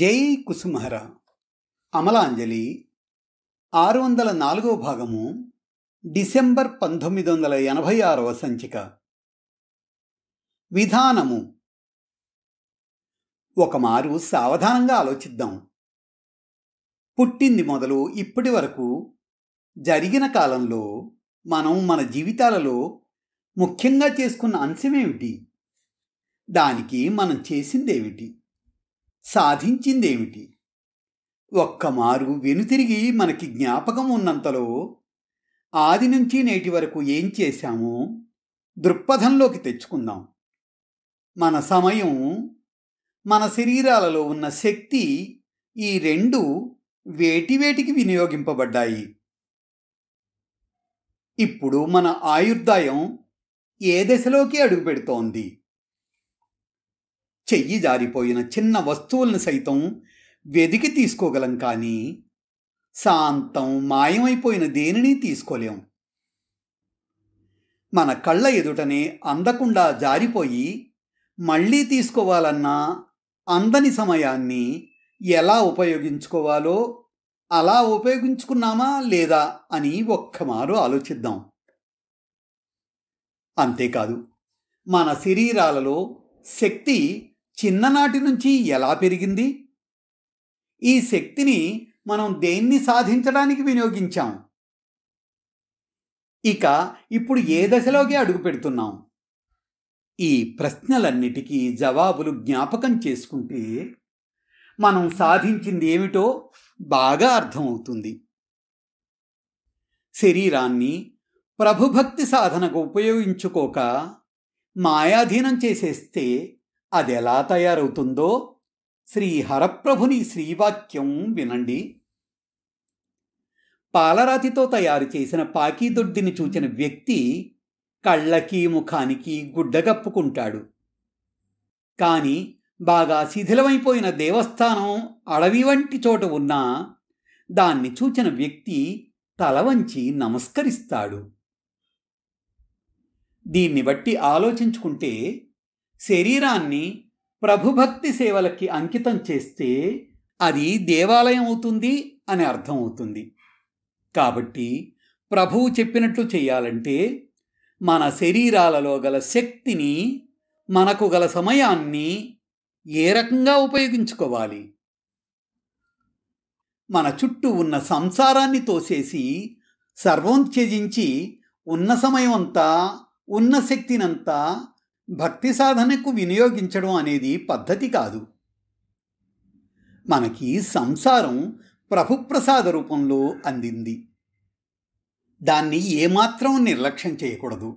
జై కుసుమహర అమలాంజలి ఆరు వందల నాలుగో భాగము డిసెంబర్ పంతొమ్మిది వందల ఎనభై ఆరవ సంచిక విధానము ఒకమారు సావధానంగా ఆలోచిద్దాం పుట్టింది మొదలు ఇప్పటి వరకు జరిగిన కాలంలో మనం మన జీవితాలలో ముఖ్యంగా చేసుకున్న అంశమేమిటి దానికి మనం చేసిందేమిటి సాధించిందేమిటి ఒక్కమారు వెనుతిరిగి మనకి జ్ఞాపకం ఉన్నంతలో ఆది నుంచి నేటి వరకు ఏం చేశామో దృక్పథంలోకి తెచ్చుకుందాం మన సమయం మన శరీరాలలో ఉన్న శక్తి ఈ రెండు వేటివేటికి వినియోగింపబడ్డాయి ఇప్పుడు మన ఆయుర్దాయం ఏ దశలోకి అడుగుపెడుతోంది చెయ్యి జారిపోయిన చిన్న వస్తువులను సైతం వెదికి తీసుకోగలం కానీ శాంతం మాయమైపోయిన దేనిని తీసుకోలేం మన కళ్ళ ఎదుటనే అందకుండా జారిపోయి మళ్ళీ తీసుకోవాలన్నా అందని సమయాన్ని ఎలా ఉపయోగించుకోవాలో అలా ఉపయోగించుకున్నామా లేదా అని ఒక్కమారు ఆలోచిద్దాం అంతేకాదు మన శరీరాలలో శక్తి చిన్ననాటి నుంచి ఎలా పెరిగింది ఈ శక్తిని మనం దేన్ని సాధించడానికి వినియోగించాం ఇక ఇప్పుడు ఏ దశలోకి అడుగు పెడుతున్నాం ఈ ప్రశ్నలన్నిటికీ జవాబులు జ్ఞాపకం చేసుకుంటే మనం సాధించింది ఏమిటో బాగా అర్థమవుతుంది శరీరాన్ని ప్రభుభక్తి సాధనకు ఉపయోగించుకోక మాయాధీనం చేసేస్తే అది ఎలా తయారవుతుందో శ్రీ హరప్రభుని శ్రీవాక్యం వినండి పాలరాతితో తయారు చేసిన పాకీదొడ్డిని చూచిన వ్యక్తి కళ్ళకి ముఖానికి గుడ్డగప్పుకుంటాడు కానీ బాగా శిథిలమైపోయిన దేవస్థానం అడవి వంటి చోట ఉన్నా దాన్ని చూచిన వ్యక్తి తల వంచి నమస్కరిస్తాడు దీన్ని బట్టి ఆలోచించుకుంటే శరీరాన్ని ప్రభుభక్తి సేవలకి అంకితం చేస్తే అది దేవాలయం అవుతుంది అని అర్థం అవుతుంది కాబట్టి ప్రభువు చెప్పినట్లు చేయాలంటే మన శరీరాలలో గల శక్తిని మనకు గల సమయాన్ని ఏ రకంగా ఉపయోగించుకోవాలి మన చుట్టూ ఉన్న సంసారాన్ని తోసేసి సర్వం ఉన్న సమయం అంతా ఉన్న శక్తినంతా భక్తి సాధనకు వినియోగించడం అనేది పద్ధతి కాదు మనకి సంసారం ప్రభుప్రసాద రూపంలో అందింది దాన్ని ఏమాత్రం నిర్లక్ష్యం చేయకూడదు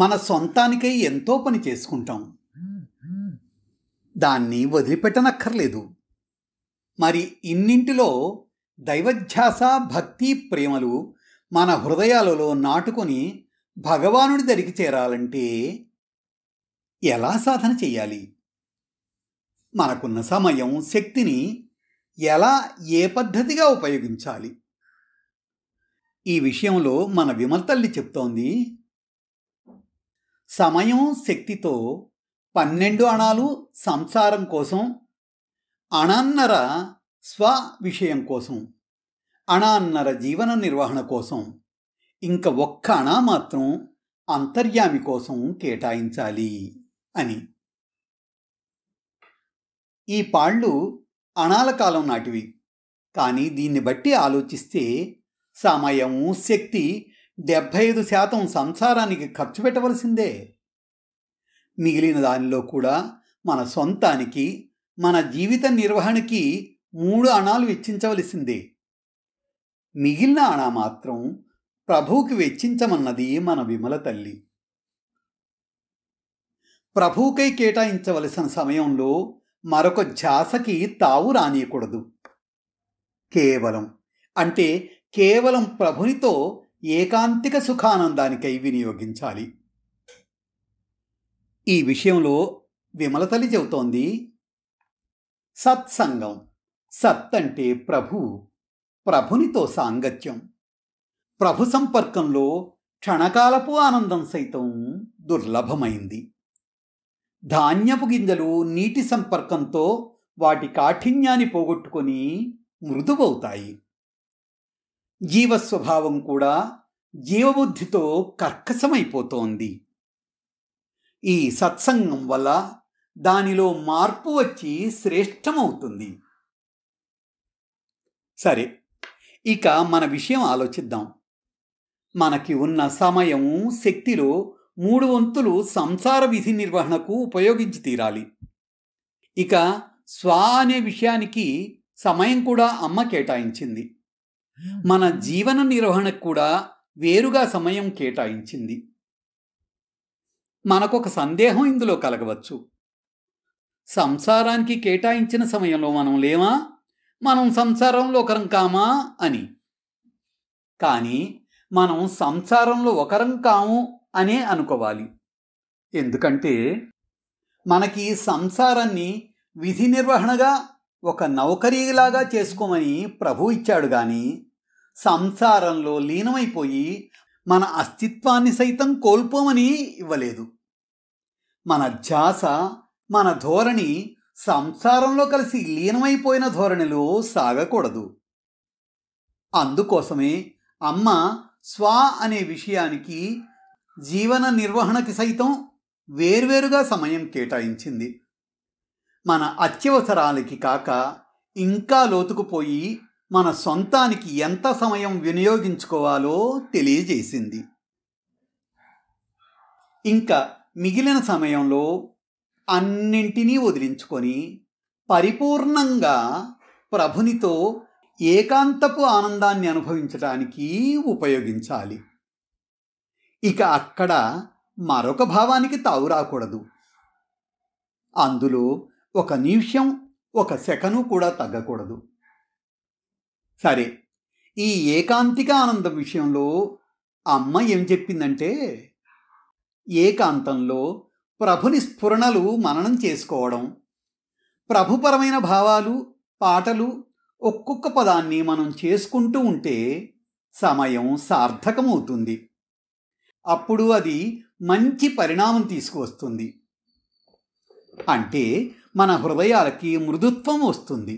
మన సొంతానికై ఎంతో పని చేసుకుంటాం దాన్ని వదిలిపెట్టనక్కర్లేదు మరి ఇన్నింటిలో దైవధ్యాస భక్తి ప్రేమలు మన హృదయాలలో నాటుకొని భగవానుడి దరికి చేరాలంటే ఎలా సాధన చేయాలి మనకున్న సమయం శక్తిని ఎలా ఏ పద్ధతిగా ఉపయోగించాలి ఈ విషయంలో మన విమల్తల్లి చెప్తోంది సమయం శక్తితో పన్నెండు అణాలు సంసారం కోసం అణాన్నర స్వ విషయం కోసం అణాన్నర జీవన నిర్వహణ కోసం ఇంక ఒక్క అణా మాత్రం అంతర్యామి కోసం కేటాయించాలి అని ఈ పాళ్ళు అణాల కాలం నాటివి కానీ దీన్ని బట్టి ఆలోచిస్తే సమయం శక్తి డెబ్భై ఐదు శాతం సంసారానికి ఖర్చు పెట్టవలసిందే మిగిలిన దానిలో కూడా మన సొంతానికి మన జీవిత నిర్వహణకి మూడు అణాలు వెచ్చించవలసిందే మిగిలిన అణ మాత్రం ప్రభువుకి వెచ్చించమన్నది మన విమల తల్లి ప్రభువుకై కేటాయించవలసిన సమయంలో మరొక ఝాసకి తావు రానియకూడదు కేవలం అంటే కేవలం ప్రభునితో ఏకాంతిక సుఖానందానికై వినియోగించాలి ఈ విషయంలో విమలతలి చెబుతోంది సత్సంగం సత్ అంటే ప్రభు ప్రభునితో సాంగత్యం ప్రభు సంపర్కంలో క్షణకాలపు ఆనందం సైతం దుర్లభమైంది ధాన్యపు గింజలు నీటి సంపర్కంతో వాటి కాఠిన్యాన్ని పోగొట్టుకొని మృదువవుతాయి జీవస్వభావం కూడా జీవబుద్ధితో కర్కశమైపోతోంది ఈ సత్సంగం వల్ల దానిలో మార్పు వచ్చి శ్రేష్టమవుతుంది సరే ఇక మన విషయం ఆలోచిద్దాం మనకి ఉన్న సమయం శక్తిలో మూడు వంతులు సంసార విధి నిర్వహణకు ఉపయోగించి తీరాలి ఇక స్వ అనే విషయానికి సమయం కూడా అమ్మ కేటాయించింది మన జీవన నిర్వహణకు కూడా వేరుగా సమయం కేటాయించింది మనకొక సందేహం ఇందులో కలగవచ్చు సంసారానికి కేటాయించిన సమయంలో మనం లేమా మనం సంసారంలో ఒకరం కామా అని కానీ మనం సంసారంలో ఒకరం కాము అనే అనుకోవాలి ఎందుకంటే మనకి సంసారాన్ని విధి నిర్వహణగా ఒక నౌకరీలాగా చేసుకోమని ప్రభు ఇచ్చాడు కానీ సంసారంలో లీనమైపోయి మన అస్తిత్వాన్ని సైతం కోల్పోమని ఇవ్వలేదు మన ధ్యాస మన ధోరణి సంసారంలో కలిసి లీనమైపోయిన ధోరణిలో సాగకూడదు అందుకోసమే అమ్మ స్వ అనే విషయానికి జీవన నిర్వహణకి సైతం వేర్వేరుగా సమయం కేటాయించింది మన అత్యవసరాలకి కాక ఇంకా లోతుకుపోయి మన సొంతానికి ఎంత సమయం వినియోగించుకోవాలో తెలియజేసింది ఇంకా మిగిలిన సమయంలో అన్నింటినీ వదిలించుకొని పరిపూర్ణంగా ప్రభునితో ఏకాంతపు ఆనందాన్ని అనుభవించడానికి ఉపయోగించాలి ఇక అక్కడ మరొక భావానికి తావు రాకూడదు అందులో ఒక నిమిషం ఒక సెకను కూడా తగ్గకూడదు సరే ఈ ఏకాంతిక ఆనందం విషయంలో అమ్మ ఏం చెప్పిందంటే ఏకాంతంలో ప్రభుని స్ఫురణలు మననం చేసుకోవడం ప్రభుపరమైన భావాలు పాటలు ఒక్కొక్క పదాన్ని మనం చేసుకుంటూ ఉంటే సమయం సార్థకమవుతుంది అప్పుడు అది మంచి పరిణామం తీసుకువస్తుంది అంటే మన హృదయాలకి మృదుత్వం వస్తుంది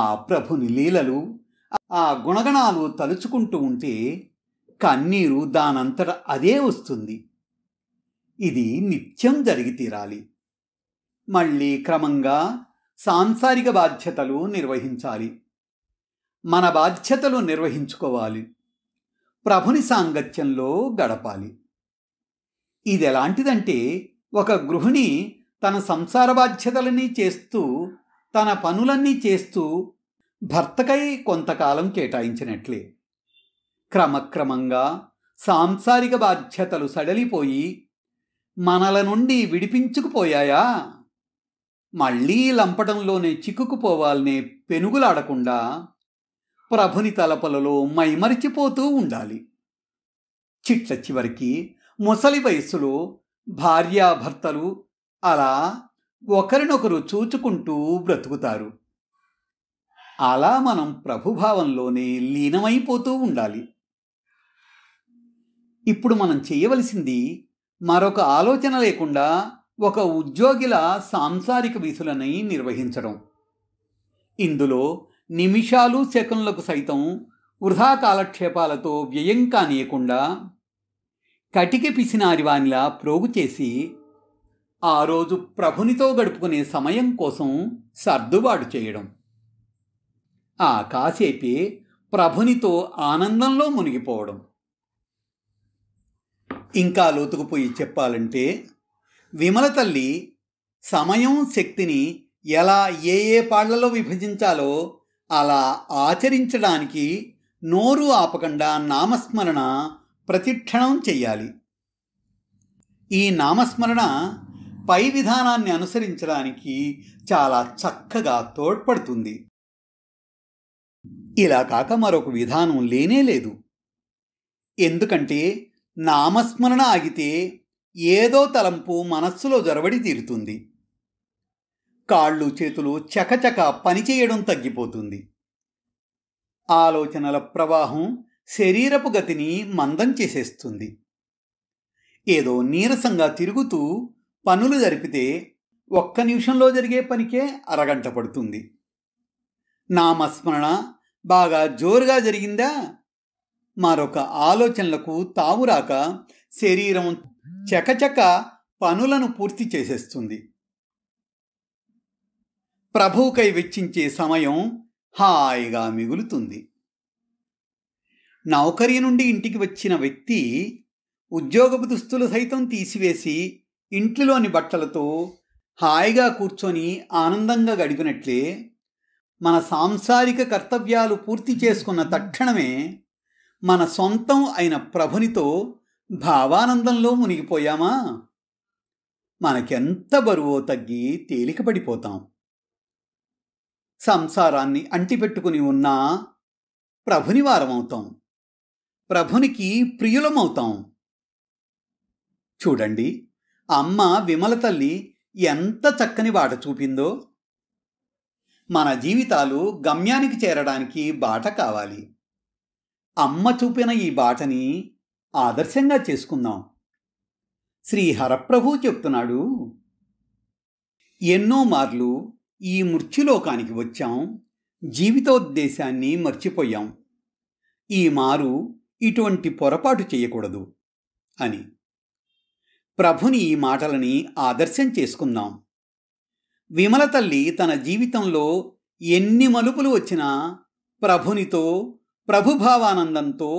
ఆ ప్రభుని లీలలు ఆ గుణగణాలు తలుచుకుంటూ ఉంటే కన్నీరు దానంతట అదే వస్తుంది ఇది నిత్యం జరిగి తీరాలి మళ్ళీ క్రమంగా సాంసారిక బాధ్యతలు నిర్వహించాలి మన బాధ్యతలు నిర్వహించుకోవాలి ప్రభుని సాంగత్యంలో గడపాలి ఇది ఎలాంటిదంటే ఒక గృహిణి తన సంసార బాధ్యతలని చేస్తూ తన పనులన్నీ చేస్తూ భర్తకై కొంతకాలం కేటాయించినట్లే క్రమక్రమంగా సాంసారిక బాధ్యతలు సడలిపోయి మనల నుండి విడిపించుకుపోయాయా మళ్ళీ లంపటంలోనే చిక్కుకుపోవాలనే పెనుగులాడకుండా ప్రభుని తలపలలో మైమరిచిపోతూ ఉండాలి చిట్ల చివరికి ముసలి వయస్సులో భార్యాభర్తలు అలా ఒకరినొకరు చూచుకుంటూ బ్రతుకుతారు అలా మనం ప్రభుభావంలోనే లీనమైపోతూ ఉండాలి ఇప్పుడు మనం చేయవలసింది మరొక ఆలోచన లేకుండా ఒక ఉద్యోగిల సాంసారిక విధులని నిర్వహించడం ఇందులో నిమిషాలు సెకండ్లకు సైతం వృధా కాలక్షేపాలతో వ్యయం కానియకుండా కటిక పిసినారివానిలా ప్రోగు చేసి ఆ రోజు ప్రభునితో గడుపుకునే సమయం కోసం సర్దుబాటు చేయడం ఆ కాసేపే ప్రభునితో ఆనందంలో మునిగిపోవడం ఇంకా లోతుకుపోయి చెప్పాలంటే విమల తల్లి సమయం శక్తిని ఎలా ఏ ఏ పాళ్లలో విభజించాలో అలా ఆచరించడానికి నోరు ఆపకుండా నామస్మరణ ప్రతిక్షణం చెయ్యాలి ఈ నామస్మరణ పై విధానాన్ని అనుసరించడానికి చాలా చక్కగా తోడ్పడుతుంది ఇలా కాక మరొక విధానం లేనే లేదు ఎందుకంటే నామస్మరణ ఆగితే ఏదో తలంపు మనస్సులో జొరబడి తీరుతుంది కాళ్ళు చేతులు చకచక పనిచేయడం తగ్గిపోతుంది ఆలోచనల ప్రవాహం శరీరపు గతిని మందం చేసేస్తుంది ఏదో నీరసంగా తిరుగుతూ పనులు జరిపితే ఒక్క నిమిషంలో జరిగే పనికే అరగంట పడుతుంది నామస్మరణ బాగా జోరుగా జరిగిందా మరొక ఆలోచనలకు తావురాక శరీరం చకచక పనులను పూర్తి చేసేస్తుంది ప్రభువుకై వెచ్చించే సమయం హాయిగా మిగులుతుంది నౌకరీ నుండి ఇంటికి వచ్చిన వ్యక్తి ఉద్యోగపు దుస్తులు సైతం తీసివేసి ఇంట్లోని బట్టలతో హాయిగా కూర్చొని ఆనందంగా గడిపినట్లే మన సాంసారిక కర్తవ్యాలు పూర్తి చేసుకున్న తక్షణమే మన సొంతం అయిన ప్రభునితో భావానందంలో మునిగిపోయామా మనకెంత బరువో తగ్గి తేలికపడిపోతాం సంసారాన్ని అంటిపెట్టుకుని ఉన్నా ప్రభుని వారమవుతాం ప్రభునికి ప్రియులమవుతాం చూడండి అమ్మ విమల తల్లి ఎంత చక్కని బాట చూపిందో మన జీవితాలు గమ్యానికి చేరడానికి బాట కావాలి అమ్మ చూపిన ఈ బాటని ఆదర్శంగా చేసుకుందాం శ్రీ హరప్రభు చెప్తున్నాడు ఎన్నో మార్లు ఈ మృత్యులోకానికి వచ్చాం జీవితోద్దేశాన్ని మర్చిపోయాం ఈ మారు ఇటువంటి పొరపాటు చేయకూడదు అని ప్రభుని ఈ మాటలని ఆదర్శం చేసుకుందాం విమల తల్లి తన జీవితంలో ఎన్ని మలుపులు వచ్చినా ప్రభునితో ప్రభుభావానందంతో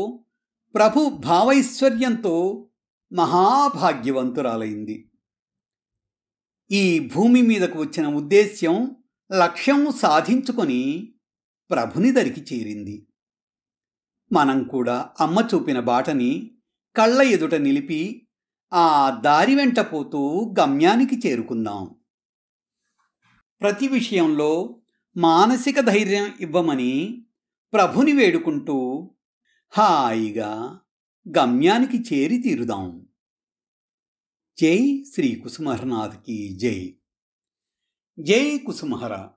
ప్రభు భావైశ్వర్యంతో మహాభాగ్యవంతురాలైంది ఈ భూమి మీదకు వచ్చిన ఉద్దేశ్యం లక్ష్యం సాధించుకొని ప్రభుని దరికి చేరింది మనం కూడా అమ్మ చూపిన బాటని కళ్ళ ఎదుట నిలిపి ఆ దారి వెంట పోతూ గమ్యానికి చేరుకుందాం ప్రతి విషయంలో మానసిక ధైర్యం ఇవ్వమని ప్రభుని వేడుకుంటూ హాయిగా గమ్యానికి చేరి తీరుదాం जय श्री कुसुमहरनाथ की जय जय कुसुमहरा